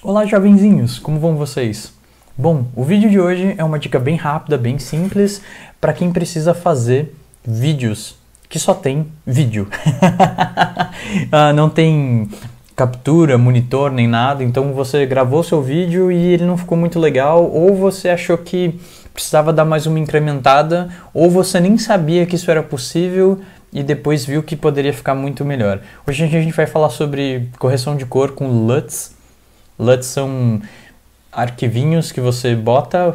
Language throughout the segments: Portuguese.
Olá, jovenzinhos, como vão vocês? Bom, o vídeo de hoje é uma dica bem rápida, bem simples, para quem precisa fazer vídeos que só tem vídeo. Ah, não tem captura, monitor, nem nada, então você gravou seu vídeo e ele não ficou muito legal, ou você achou que precisava dar mais uma incrementada, ou você nem sabia que isso era possível e depois viu que poderia ficar muito melhor. Hoje a gente vai falar sobre correção de cor com LUTs, LUTs são arquivinhos que você bota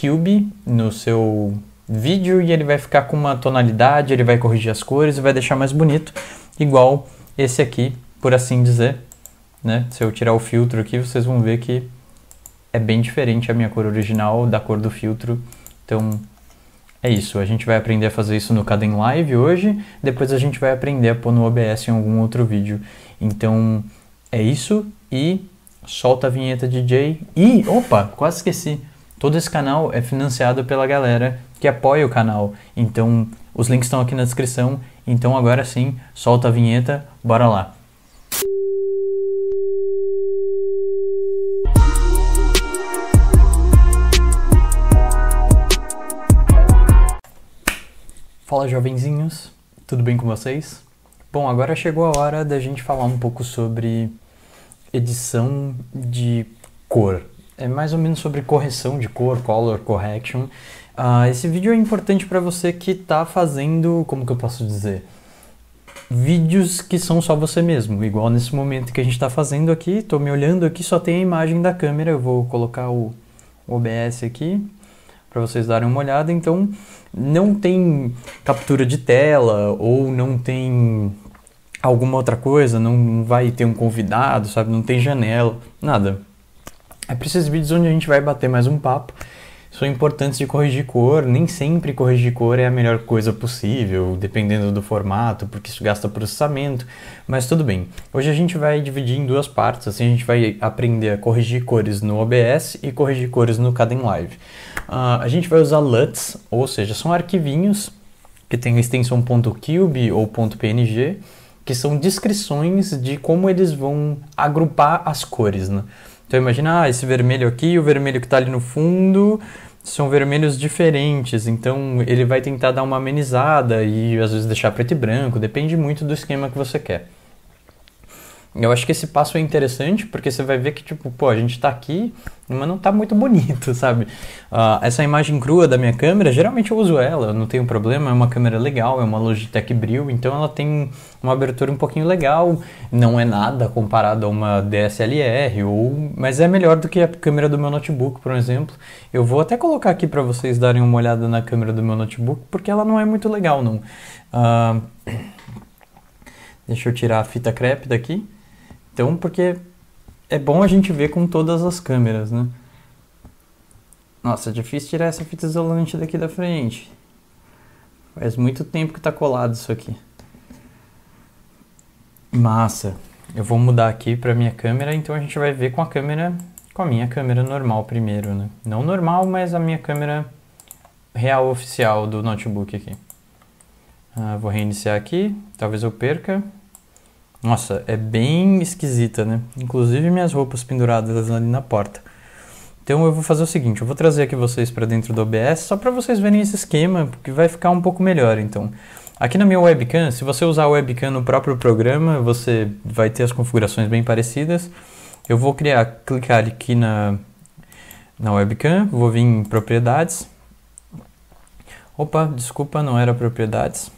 .cube no seu vídeo e ele vai ficar com uma tonalidade, ele vai corrigir as cores e vai deixar mais bonito, igual esse aqui, por assim dizer. Né? Se eu tirar o filtro aqui, vocês vão ver que é bem diferente a minha cor original da cor do filtro. Então, é isso. A gente vai aprender a fazer isso no Caden Live hoje. Depois a gente vai aprender a pôr no OBS em algum outro vídeo. Então, é isso e solta a vinheta DJ e, opa, quase esqueci. Todo esse canal é financiado pela galera que apoia o canal. Então, os links estão aqui na descrição. Então, agora sim, solta a vinheta, bora lá. Fala, jovenzinhos. Tudo bem com vocês? Bom, agora chegou a hora da gente falar um pouco sobre edição de cor. É mais ou menos sobre correção de cor, color correction. Uh, esse vídeo é importante para você que está fazendo, como que eu posso dizer? Vídeos que são só você mesmo, igual nesse momento que a gente está fazendo aqui. Estou me olhando aqui, só tem a imagem da câmera. Eu vou colocar o OBS aqui para vocês darem uma olhada. Então, não tem captura de tela ou não tem alguma outra coisa, não vai ter um convidado, sabe? Não tem janela, nada. É para esses vídeos onde a gente vai bater mais um papo. São importantes de corrigir cor, nem sempre corrigir cor é a melhor coisa possível, dependendo do formato, porque isso gasta processamento, mas tudo bem. Hoje a gente vai dividir em duas partes, assim a gente vai aprender a corrigir cores no OBS e corrigir cores no Caden Live. Uh, a gente vai usar LUTs, ou seja, são arquivinhos que tem a extensão .cube ou .png, que são descrições de como eles vão agrupar as cores, né? Então imagina, ah, esse vermelho aqui, o vermelho que está ali no fundo, são vermelhos diferentes, então ele vai tentar dar uma amenizada e às vezes deixar preto e branco, depende muito do esquema que você quer eu acho que esse passo é interessante porque você vai ver que, tipo, pô, a gente tá aqui, mas não tá muito bonito, sabe? Uh, essa imagem crua da minha câmera, geralmente eu uso ela, não tenho problema, é uma câmera legal, é uma Logitech Brill, então ela tem uma abertura um pouquinho legal, não é nada comparado a uma DSLR, ou, mas é melhor do que a câmera do meu notebook, por exemplo. Eu vou até colocar aqui para vocês darem uma olhada na câmera do meu notebook, porque ela não é muito legal, não. Uh, deixa eu tirar a fita crepe daqui. Então, porque é bom a gente ver com todas as câmeras, né? Nossa, é difícil tirar essa fita isolante daqui da frente. Faz muito tempo que tá colado isso aqui. Massa. Eu vou mudar aqui pra minha câmera, então a gente vai ver com a câmera, com a minha câmera normal primeiro, né? Não normal, mas a minha câmera real oficial do notebook aqui. Ah, vou reiniciar aqui, talvez eu perca. Nossa, é bem esquisita, né? Inclusive minhas roupas penduradas ali na porta. Então eu vou fazer o seguinte, eu vou trazer aqui vocês para dentro do OBS só para vocês verem esse esquema, porque vai ficar um pouco melhor, então. Aqui na minha webcam, se você usar a webcam no próprio programa, você vai ter as configurações bem parecidas. Eu vou criar, clicar aqui na, na webcam, vou vir em propriedades. Opa, desculpa, não era propriedades.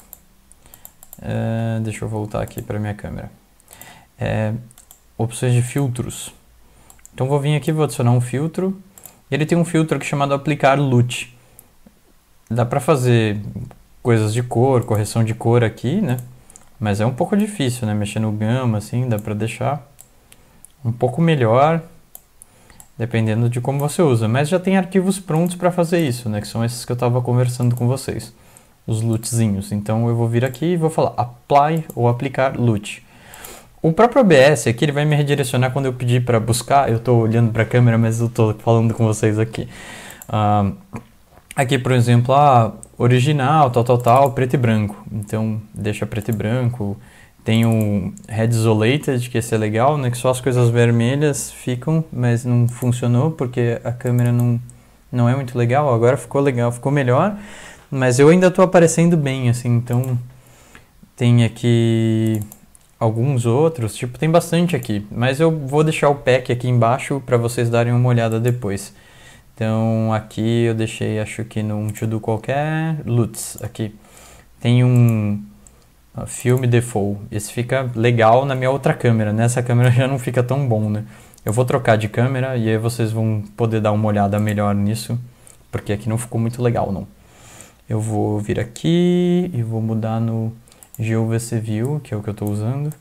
Eh, deixa eu voltar aqui para minha câmera. É, opções de filtros. Então vou vir aqui, vou adicionar um filtro. Ele tem um filtro que chamado aplicar LUT. Dá para fazer coisas de cor, correção de cor aqui, né? Mas é um pouco difícil, né? Mexer no gama assim, dá para deixar um pouco melhor, dependendo de como você usa. Mas já tem arquivos prontos para fazer isso, né? Que são esses que eu estava conversando com vocês os lootzinhos. Então eu vou vir aqui e vou falar apply ou aplicar loot. O próprio OBS aqui ele vai me redirecionar quando eu pedir para buscar. Eu estou olhando para a câmera, mas eu estou falando com vocês aqui. Uh, aqui, por exemplo, a ah, original, tal, tal, tal, preto e branco. Então deixa preto e branco. Tem o Red Isolated, que esse é legal, né? Que só as coisas vermelhas ficam, mas não funcionou porque a câmera não, não é muito legal. Agora ficou legal, ficou melhor. Mas eu ainda tô aparecendo bem, assim, então tem aqui alguns outros, tipo, tem bastante aqui, mas eu vou deixar o pack aqui embaixo para vocês darem uma olhada depois. Então aqui eu deixei, acho que num to-do qualquer, Lutz, aqui. Tem um ah, filme default, esse fica legal na minha outra câmera, nessa né? câmera já não fica tão bom, né? Eu vou trocar de câmera e aí vocês vão poder dar uma olhada melhor nisso, porque aqui não ficou muito legal não. Eu vou vir aqui e vou mudar no GeoVC View, que é o que eu estou usando.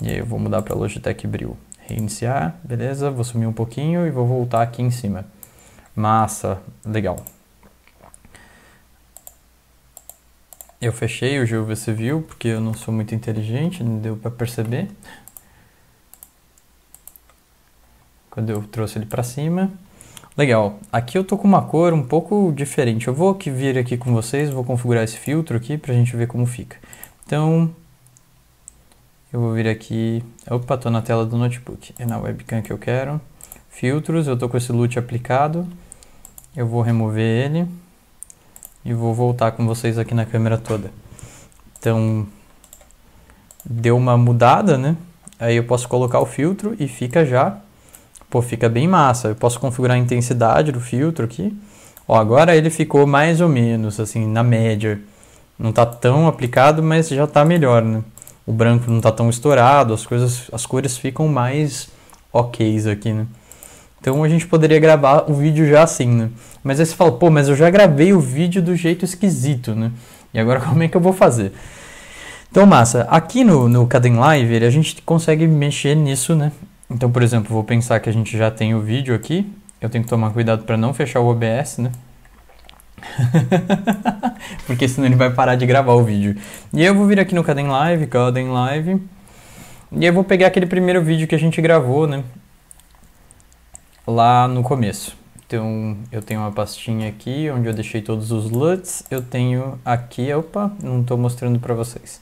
E aí eu vou mudar para Logitech Brill. Reiniciar, beleza, vou sumir um pouquinho e vou voltar aqui em cima. Massa, legal. Eu fechei o GeoVC View porque eu não sou muito inteligente, não deu para perceber. Quando eu trouxe ele para cima, Legal, aqui eu tô com uma cor um pouco diferente. Eu vou vir aqui com vocês, vou configurar esse filtro aqui pra gente ver como fica. Então, eu vou vir aqui, opa, tô na tela do notebook, é na webcam que eu quero. Filtros, eu tô com esse loot aplicado, eu vou remover ele e vou voltar com vocês aqui na câmera toda. Então, deu uma mudada, né? Aí eu posso colocar o filtro e fica já Pô, fica bem massa. Eu posso configurar a intensidade do filtro aqui. Ó, agora ele ficou mais ou menos, assim, na média. Não tá tão aplicado, mas já tá melhor, né? O branco não tá tão estourado, as coisas, as cores ficam mais ok aqui, né? Então a gente poderia gravar o vídeo já assim, né? Mas aí você fala, pô, mas eu já gravei o vídeo do jeito esquisito, né? E agora como é que eu vou fazer? Então, massa, aqui no, no Caden Live a gente consegue mexer nisso, né? Então, por exemplo, vou pensar que a gente já tem o vídeo aqui. Eu tenho que tomar cuidado para não fechar o OBS, né? Porque senão ele vai parar de gravar o vídeo. E aí eu vou vir aqui no Caden Live, Caden Live. E eu vou pegar aquele primeiro vídeo que a gente gravou, né? Lá no começo. Então, eu tenho uma pastinha aqui onde eu deixei todos os LUTs. Eu tenho aqui, opa, não estou mostrando para vocês.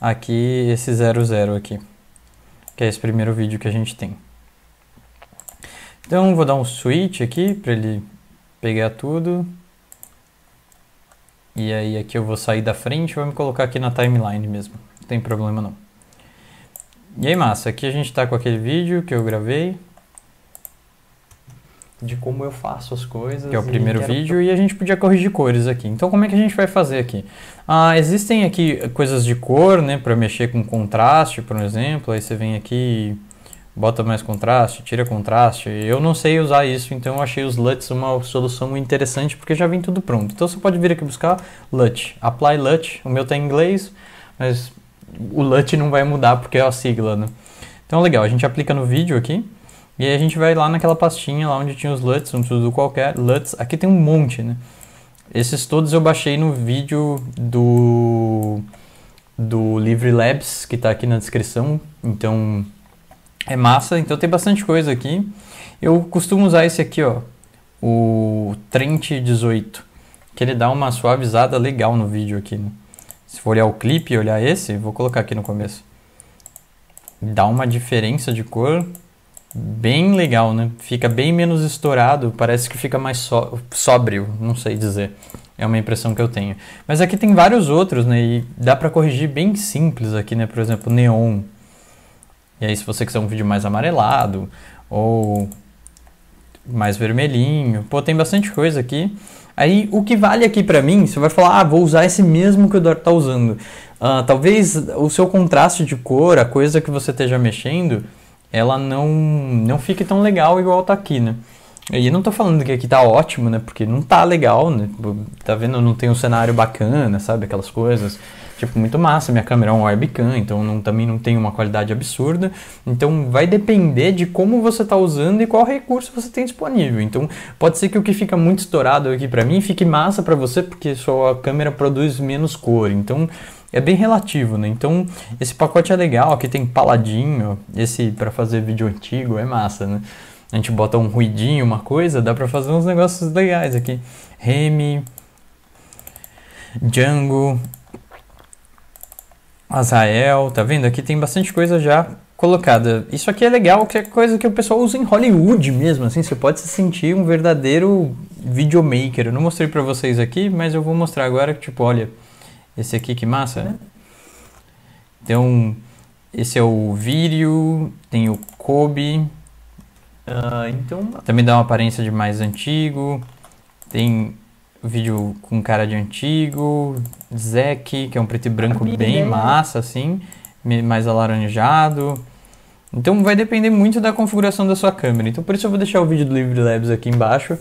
Aqui esse 00 aqui que é esse primeiro vídeo que a gente tem. Então vou dar um switch aqui para ele pegar tudo. E aí aqui eu vou sair da frente e vou me colocar aqui na timeline mesmo. Não tem problema não. E aí massa, aqui a gente está com aquele vídeo que eu gravei de como eu faço as coisas. Que é o primeiro quero... vídeo e a gente podia corrigir cores aqui. Então como é que a gente vai fazer aqui? Ah, existem aqui coisas de cor, né, para mexer com contraste, por exemplo. Aí você vem aqui, bota mais contraste, tira contraste. Eu não sei usar isso, então eu achei os LUTs uma solução interessante porque já vem tudo pronto. Então você pode vir aqui buscar LUT, apply LUT. O meu tá em inglês, mas o LUT não vai mudar porque é a sigla, né? Então legal, a gente aplica no vídeo aqui. E aí a gente vai lá naquela pastinha lá onde tinha os LUTs, um tudo qualquer, LUTs, aqui tem um monte, né? Esses todos eu baixei no vídeo do do Livre Labs, que está aqui na descrição, então é massa, então tem bastante coisa aqui. Eu costumo usar esse aqui, ó, o Trent 18, que ele dá uma suavizada legal no vídeo aqui. Né? Se for olhar o clipe e olhar esse, vou colocar aqui no começo. Dá uma diferença de cor bem legal, né? Fica bem menos estourado, parece que fica mais só sóbrio, não sei dizer. É uma impressão que eu tenho. Mas aqui tem vários outros, né? E dá para corrigir bem simples aqui, né? Por exemplo, neon. E aí se você quiser um vídeo mais amarelado ou mais vermelhinho, pô, tem bastante coisa aqui. Aí o que vale aqui para mim, você vai falar, ah, vou usar esse mesmo que o Dor tá usando. Uh, talvez o seu contraste de cor, a coisa que você esteja mexendo, ela não, não fica tão legal igual tá aqui, né? E eu não tô falando que aqui tá ótimo, né? Porque não tá legal, né? Tipo, tá vendo? Não tem um cenário bacana, sabe? Aquelas coisas. Tipo, muito massa. Minha câmera é um webcam, então não, também não tem uma qualidade absurda. Então vai depender de como você tá usando e qual recurso você tem disponível. Então pode ser que o que fica muito estourado aqui para mim fique massa para você, porque sua câmera produz menos cor. Então é bem relativo, né? Então, esse pacote é legal, aqui tem paladinho, esse para fazer vídeo antigo é massa, né? A gente bota um ruidinho, uma coisa, dá para fazer uns negócios legais aqui. Remy, Django, Azrael, tá vendo? Aqui tem bastante coisa já colocada. Isso aqui é legal, que é coisa que o pessoal usa em Hollywood mesmo, assim, você pode se sentir um verdadeiro videomaker. Eu não mostrei para vocês aqui, mas eu vou mostrar agora que tipo, olha, esse aqui, que massa. Né? Então, esse é o Vírio, tem o Kobe. Uh, então... Também dá uma aparência de mais antigo. Tem vídeo com cara de antigo. Zek que é um preto e branco bem né? massa, assim. Mais alaranjado. Então vai depender muito da configuração da sua câmera. Então por isso eu vou deixar o vídeo do Libre Labs aqui embaixo.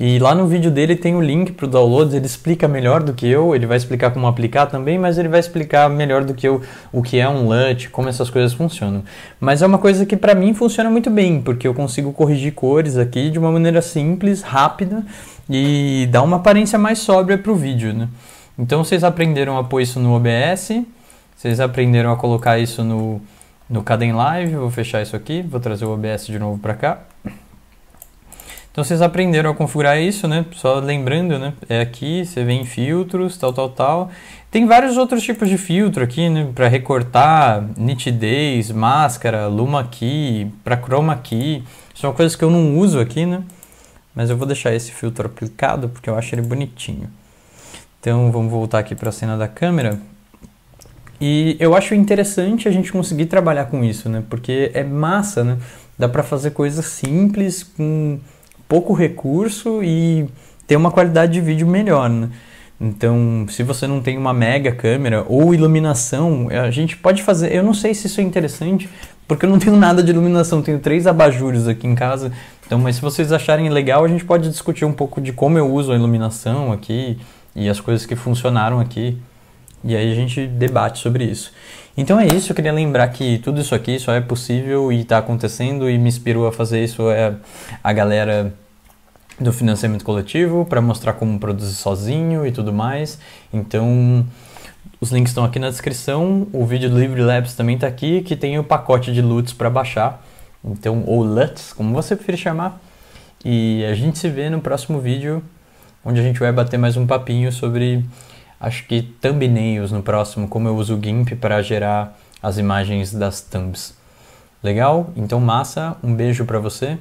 E lá no vídeo dele tem o link para o download. ele explica melhor do que eu, ele vai explicar como aplicar também, mas ele vai explicar melhor do que eu o que é um LUT, como essas coisas funcionam. Mas é uma coisa que para mim funciona muito bem, porque eu consigo corrigir cores aqui de uma maneira simples, rápida e dá uma aparência mais sóbria para o vídeo, né? Então vocês aprenderam a pôr isso no OBS, vocês aprenderam a colocar isso no, no Caden Live, vou fechar isso aqui, vou trazer o OBS de novo para cá. Então vocês aprenderam a configurar isso, né? Só lembrando, né? É aqui, você vem em filtros, tal, tal, tal. Tem vários outros tipos de filtro aqui, né? Para recortar, nitidez, máscara, luma key, para chroma key. São é coisas que eu não uso aqui, né? Mas eu vou deixar esse filtro aplicado porque eu acho ele bonitinho. Então vamos voltar aqui para a cena da câmera. E eu acho interessante a gente conseguir trabalhar com isso, né? Porque é massa, né? Dá para fazer coisas simples com pouco recurso e ter uma qualidade de vídeo melhor, né? Então, se você não tem uma mega câmera ou iluminação, a gente pode fazer. Eu não sei se isso é interessante, porque eu não tenho nada de iluminação, tenho três abajures aqui em casa. Então, mas se vocês acharem legal, a gente pode discutir um pouco de como eu uso a iluminação aqui e as coisas que funcionaram aqui. E aí a gente debate sobre isso. Então é isso, eu queria lembrar que tudo isso aqui só é possível e está acontecendo e me inspirou a fazer isso é a galera do financiamento coletivo para mostrar como produzir sozinho e tudo mais. Então os links estão aqui na descrição, o vídeo do Libre Labs também está aqui, que tem o pacote de LUTs para baixar. Então ou LUTs, como você preferir chamar. E a gente se vê no próximo vídeo, onde a gente vai bater mais um papinho sobre acho que thumbnails no próximo, como eu uso o GIMP para gerar as imagens das thumbs. Legal? Então massa, um beijo para você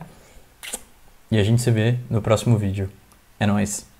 e a gente se vê no próximo vídeo. É nóis!